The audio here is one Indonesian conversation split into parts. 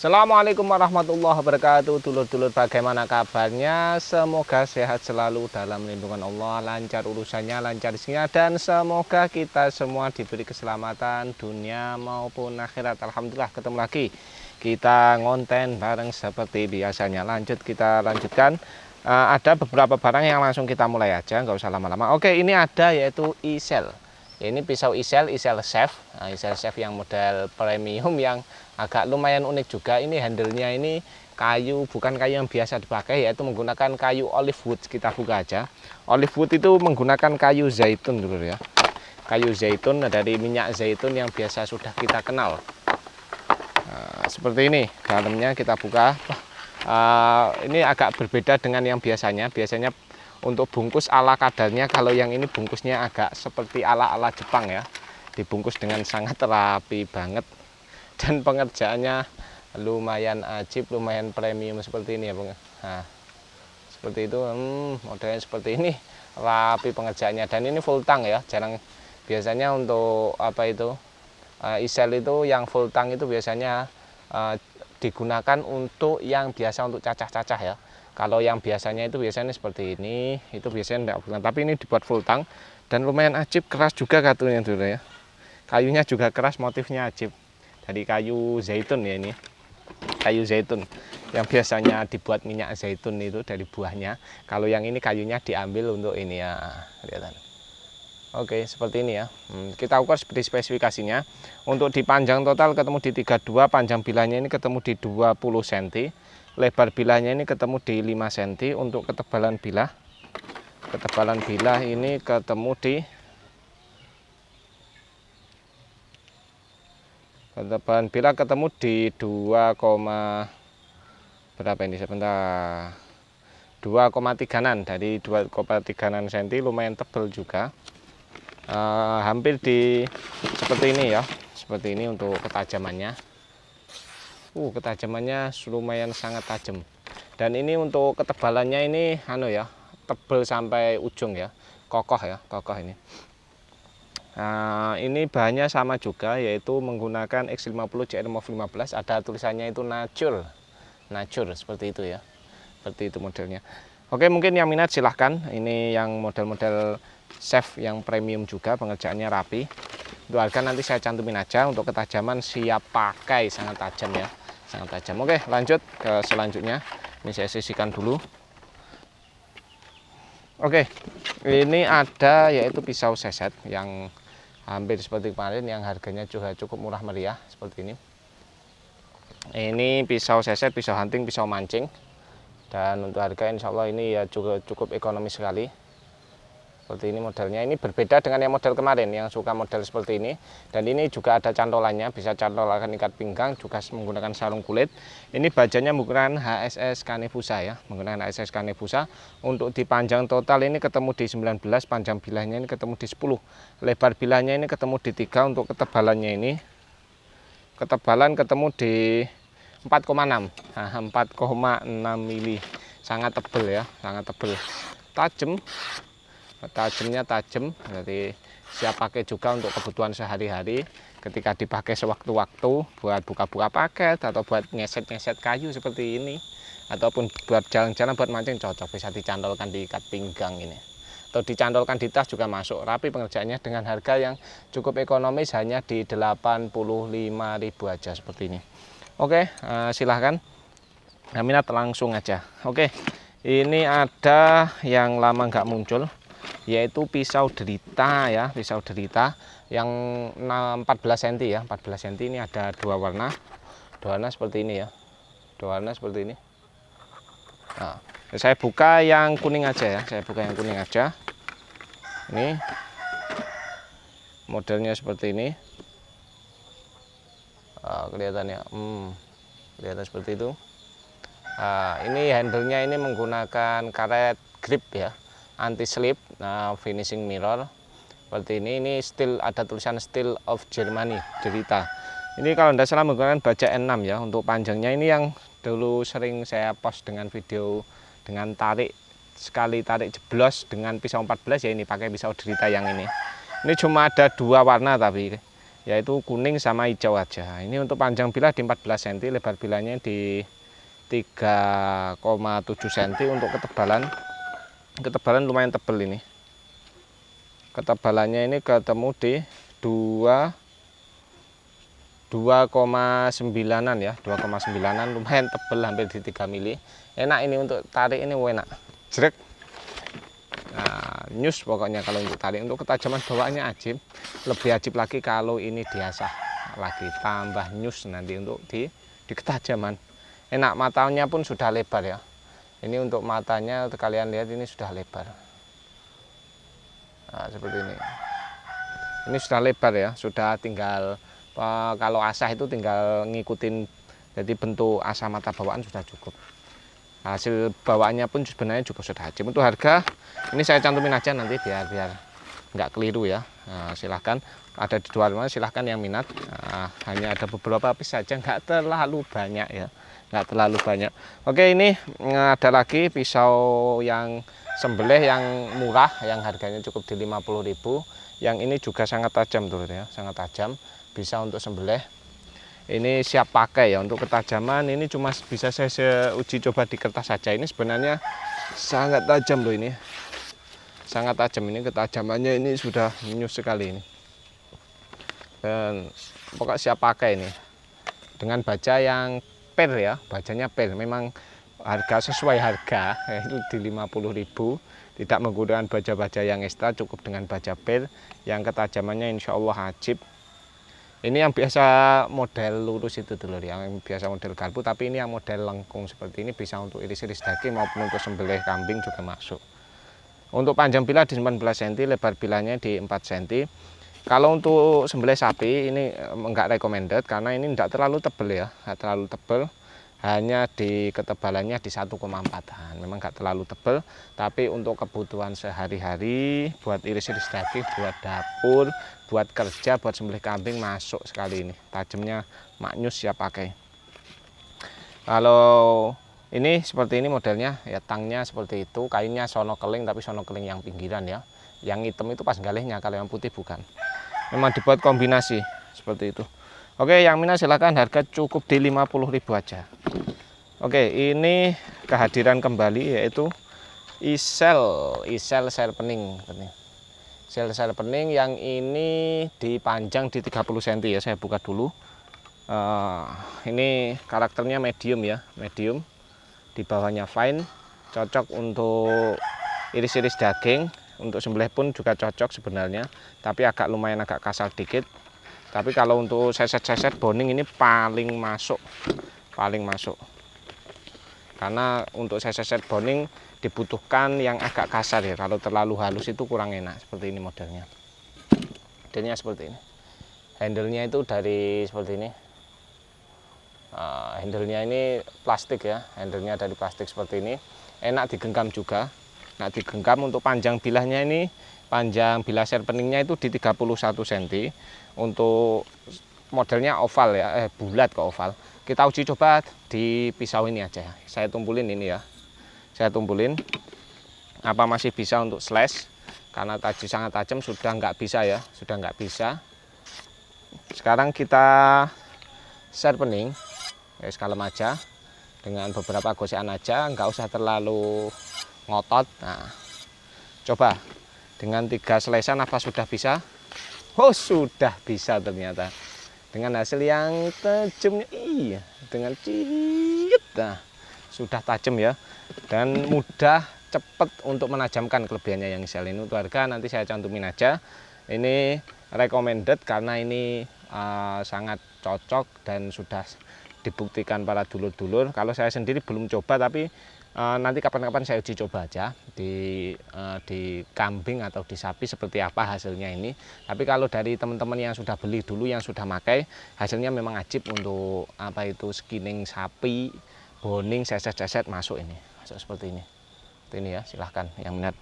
Assalamualaikum warahmatullahi wabarakatuh Dulur-dulur bagaimana kabarnya Semoga sehat selalu dalam lindungan Allah Lancar urusannya, lancar isinya Dan semoga kita semua diberi keselamatan dunia maupun akhirat Alhamdulillah ketemu lagi Kita ngonten bareng seperti biasanya Lanjut kita lanjutkan eh, Ada beberapa barang yang langsung kita mulai aja nggak usah lama-lama Oke ini ada yaitu isel e ini pisau isel isel chef nah, isel chef yang model premium yang agak lumayan unik juga ini handlenya ini kayu bukan kayu yang biasa dipakai yaitu menggunakan kayu olive wood kita buka aja olive wood itu menggunakan kayu zaitun dulu ya kayu zaitun nah, dari minyak zaitun yang biasa sudah kita kenal nah, seperti ini dalamnya kita buka uh, ini agak berbeda dengan yang biasanya biasanya untuk bungkus ala kadarnya kalau yang ini bungkusnya agak seperti ala-ala Jepang ya dibungkus dengan sangat rapi banget dan pengerjaannya lumayan ajib lumayan premium seperti ini ya nah, seperti itu hmm, modelnya seperti ini rapi pengerjaannya dan ini full tank ya jarang biasanya untuk apa itu uh, isel itu yang full tank itu biasanya uh, digunakan untuk yang biasa untuk cacah-cacah ya kalau yang biasanya itu biasanya seperti ini, itu biasanya tidak. tank. Tapi ini dibuat full tang dan lumayan ajib, keras juga katunya dulu ya. Kayunya juga keras, motifnya ajib. Dari kayu zaitun ya ini. Kayu zaitun yang biasanya dibuat minyak zaitun itu dari buahnya. Kalau yang ini kayunya diambil untuk ini ya, kelihatan. Oke, seperti ini ya. Hmm, kita ukur seperti spesifikasinya. Untuk di panjang total ketemu di 32, panjang bilanya ini ketemu di 20 cm lebar bilahnya ini ketemu di 5 cm untuk ketebalan bilah ketebalan bilah ini ketemu di ketebalan bilah ketemu di 2, berapa ini sebentar 2,3an dari 2,3an cm lumayan tebal juga uh, hampir di seperti ini ya seperti ini untuk ketajamannya uh ketajamannya lumayan sangat tajam dan ini untuk ketebalannya ini anu ya tebel sampai ujung ya kokoh ya kokoh ini Nah, ini bahannya sama juga yaitu menggunakan X50 CR 15 ada tulisannya itu nature nature seperti itu ya seperti itu modelnya Oke mungkin yang minat silahkan ini yang model-model chef yang premium juga pengerjaannya rapi untuk harga nanti saya cantumin aja untuk ketajaman siap pakai sangat tajam ya sangat tajam oke lanjut ke selanjutnya ini saya sisihkan dulu oke ini ada yaitu pisau seset yang hampir seperti kemarin yang harganya juga cukup murah meriah seperti ini ini pisau seset pisau hunting pisau mancing dan untuk harga insya Allah ini ya juga cukup ekonomis sekali seperti ini modelnya ini berbeda dengan yang model kemarin yang suka model seperti ini dan ini juga ada cantolannya bisa cantolakan ikat pinggang juga menggunakan sarung kulit ini bajanya menggunakan HSS Canefusa ya menggunakan HSS Canefusa untuk dipanjang total ini ketemu di 19 panjang bilahnya ini ketemu di 10 lebar bilahnya ini ketemu di 3 untuk ketebalannya ini ketebalan ketemu di 4,6 nah, 4,6 mili sangat tebel ya sangat tebel tajam tajamnya tajam jadi siap pakai juga untuk kebutuhan sehari-hari ketika dipakai sewaktu-waktu buat buka-buka paket atau buat ngeset-ngeset kayu seperti ini ataupun buat jalan-jalan buat mancing cocok bisa dicantolkan di ikat pinggang ini atau dicantolkan di tas juga masuk rapi pengerjaannya dengan harga yang cukup ekonomis hanya di ribu aja seperti ini oke eh, silahkan nah, minat langsung aja oke ini ada yang lama nggak muncul yaitu pisau derita ya, pisau derita yang 14 cm ya. 14 cm ini ada dua warna. Dua warna seperti ini ya. Dua warna seperti ini. Nah, saya buka yang kuning aja ya. Saya buka yang kuning aja. Ini modelnya seperti ini. Nah, kelihatannya, hmm, kelihatan seperti itu. Nah, ini handlenya ini menggunakan karet grip ya anti slip nah, finishing mirror seperti ini ini steel ada tulisan steel of Germany cerita. ini kalau tidak salah menggunakan baja N6 ya untuk panjangnya ini yang dulu sering saya post dengan video dengan tarik sekali tarik jeblos dengan pisau 14 ya ini pakai pisau derita yang ini ini cuma ada dua warna tapi yaitu kuning sama hijau aja ini untuk panjang bilah di 14 cm lebar bilahnya di 3,7 cm untuk ketebalan ketebalan lumayan tebal ini ketebalannya ini ketemu di 2 2,9an ya 2,9an lumayan tebal hampir di 3 mili enak ini untuk tarik ini enak jerek nah, nyus pokoknya kalau untuk tarik untuk ketajaman bawaannya ajib lebih ajib lagi kalau ini diasah lagi tambah news nanti untuk di di ketajaman enak matanya pun sudah lebar ya ini untuk matanya kalian lihat ini sudah lebar nah, seperti ini ini sudah lebar ya sudah tinggal eh, kalau asah itu tinggal ngikutin jadi bentuk asah mata bawaan sudah cukup hasil bawaannya pun sebenarnya juga sudah hajim. untuk harga ini saya cantumin aja nanti biar biar nggak keliru ya nah, silahkan ada di luar mana silahkan yang minat nah, hanya ada beberapa pis saja nggak terlalu banyak ya nggak terlalu banyak oke ini mm, ada lagi pisau yang sembelih yang murah yang harganya cukup di 50000 yang ini juga sangat tajam tuh, ya sangat tajam bisa untuk sembelih ini siap pakai ya untuk ketajaman ini cuma bisa saya, saya uji coba di kertas saja ini sebenarnya sangat tajam loh ini sangat tajam ini ketajamannya ini sudah menyus sekali ini dan pokok siap pakai ini dengan baja yang per ya, bacanya per. Memang harga sesuai harga itu di 50.000 tidak menggunakan baja-baja yang ekstra cukup dengan baja per yang ketajamannya insya Allah ajib ini yang biasa model lurus itu dulu yang biasa model garpu tapi ini yang model lengkung seperti ini bisa untuk iris-iris daging maupun untuk sembelih kambing juga masuk untuk panjang pila di 19 cm lebar pilanya di 4 cm kalau untuk sembelih sapi ini enggak recommended karena ini enggak terlalu tebel ya, enggak terlalu tebel. Hanya di ketebalannya di 1,4an. Memang enggak terlalu tebel, tapi untuk kebutuhan sehari-hari buat iris-iris daging, buat dapur, buat kerja, buat sembelih kambing masuk sekali ini. Tajamnya maknyus ya pakai. Kalau ini seperti ini modelnya ya tangnya seperti itu kainnya sono keling tapi sono keling yang pinggiran ya yang hitam itu pas galihnya kalau yang putih bukan memang dibuat kombinasi seperti itu oke yang minat silahkan harga cukup di ribu aja oke ini kehadiran kembali yaitu isel isel serpening isel serpening pening yang ini dipanjang di 30 cm ya saya buka dulu uh, ini karakternya medium ya medium di bawahnya fine cocok untuk iris-iris daging untuk sembelih pun juga cocok sebenarnya tapi agak lumayan agak kasar dikit tapi kalau untuk seset-seset boning ini paling masuk paling masuk karena untuk seset-seset boning dibutuhkan yang agak kasar ya kalau terlalu halus itu kurang enak seperti ini modelnya modelnya seperti ini handlenya itu dari seperti ini uh, handlenya ini plastik ya handlenya dari plastik seperti ini enak digenggam juga Nah digenggam untuk panjang bilahnya ini, panjang bilah serpeningnya itu di 31 cm. Untuk modelnya oval ya, eh, bulat ke oval. Kita uji coba di pisau ini aja. Saya tumpulin ini ya. Saya tumpulin. Apa masih bisa untuk slash? Karena tadi sangat tajam sudah nggak bisa ya, sudah nggak bisa. Sekarang kita serpening, ya, sekalem aja dengan beberapa gosian aja nggak usah terlalu ngotot nah coba dengan tiga selesai apa sudah bisa oh sudah bisa ternyata dengan hasil yang tajamnya iya dengan cicit nah sudah tajam ya dan mudah cepat untuk menajamkan kelebihannya yang sel ini untuk harga nanti saya cantumin aja ini recommended karena ini uh, sangat cocok dan sudah dibuktikan para dulur-dulur kalau saya sendiri belum coba tapi Eh, nanti kapan-kapan saya uji coba aja di eh, di kambing atau di sapi seperti apa hasilnya ini. Tapi kalau dari teman-teman yang sudah beli dulu yang sudah pakai hasilnya memang ajib untuk apa itu skinning sapi, boning, seset-seset masuk ini. Masuk seperti ini. Seperti ini ya, silahkan yang minat.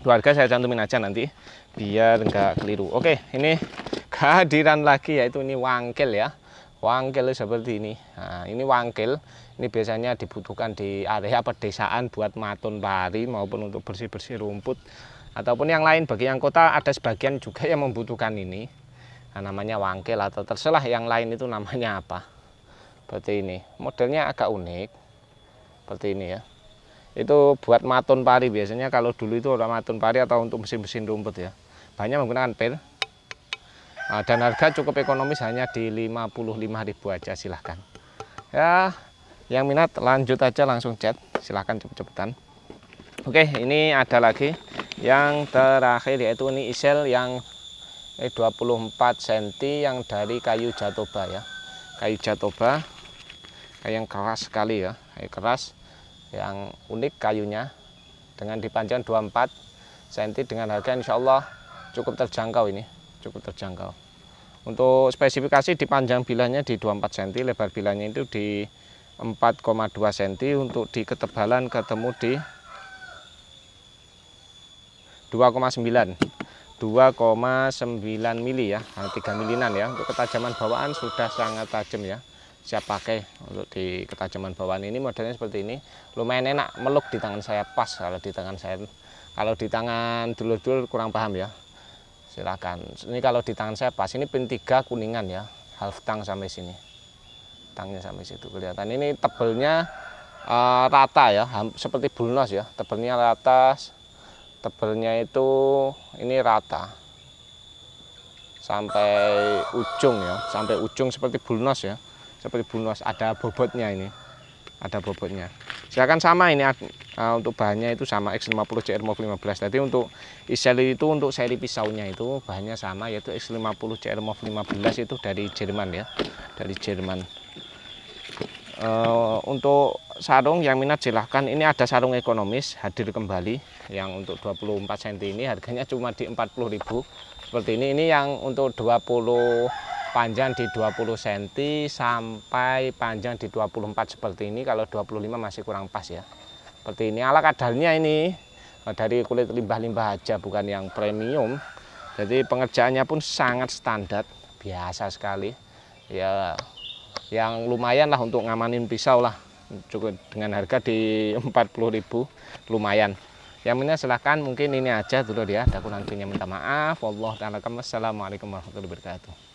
Keluarga saya cantumin aja nanti biar nggak keliru. Oke, ini kehadiran lagi yaitu ini wangkel ya. Wangkel seperti ini nah, ini wangkil ini biasanya dibutuhkan di area pedesaan buat matun pari maupun untuk bersih-bersih rumput ataupun yang lain bagi yang kota ada sebagian juga yang membutuhkan ini nah, namanya wangkil atau terserah yang lain itu namanya apa seperti ini modelnya agak unik seperti ini ya itu buat matun pari biasanya kalau dulu itu orang matun pari atau untuk mesin-mesin rumput ya banyak menggunakan pil Ah, dan harga cukup ekonomis hanya di ribu aja silahkan ya yang minat lanjut aja langsung chat silahkan cepet-cepetan oke ini ada lagi yang terakhir yaitu ini isel yang 24 eh, cm yang dari kayu jatoba ya kayu jatoba kayu yang keras sekali ya kayu keras yang unik kayunya dengan dipanjang 24 cm dengan harga insyaallah cukup terjangkau ini cukup terjangkau. Untuk spesifikasi di panjang bilahnya di 24 cm, lebar bilahnya itu di 4,2 cm untuk di ketebalan ketemu di 2,9 2,9 mili ya 3 eh, milinan ya untuk ketajaman bawaan sudah sangat tajam ya siap pakai untuk di ketajaman bawaan ini modelnya seperti ini lumayan enak meluk di tangan saya pas kalau di tangan saya kalau di tangan dulur-dulur kurang paham ya silakan ini kalau di tangan saya pas ini pin tiga kuningan ya half tang sampai sini tangnya sampai situ kelihatan ini tebelnya uh, rata ya seperti bulnos ya tebelnya rata tebelnya itu ini rata sampai ujung ya sampai ujung seperti bulnos ya seperti bulnos ada bobotnya ini ada bobotnya silakan sama ini uh, untuk bahannya itu sama X50 CR Mov 15 Jadi untuk iseli itu untuk seri pisaunya itu bahannya sama yaitu X50 CR Mov 15 itu dari Jerman ya dari Jerman uh, untuk sarung yang minat silahkan ini ada sarung ekonomis hadir kembali yang untuk 24 cm ini harganya cuma di 40.000 seperti ini ini yang untuk 20 panjang di 20 cm sampai panjang di 24 seperti ini kalau 25 masih kurang pas ya seperti ini ala kadarnya ini nah, dari kulit limbah-limbah aja bukan yang premium jadi pengerjaannya pun sangat standar biasa sekali ya yang lumayan lah untuk ngamanin pisau lah cukup dengan harga di 40.000 lumayan yang punya silahkan mungkin ini aja dulu dia. ada kurang minta maaf Allah ta'ala assalamualaikum warahmatullahi wabarakatuh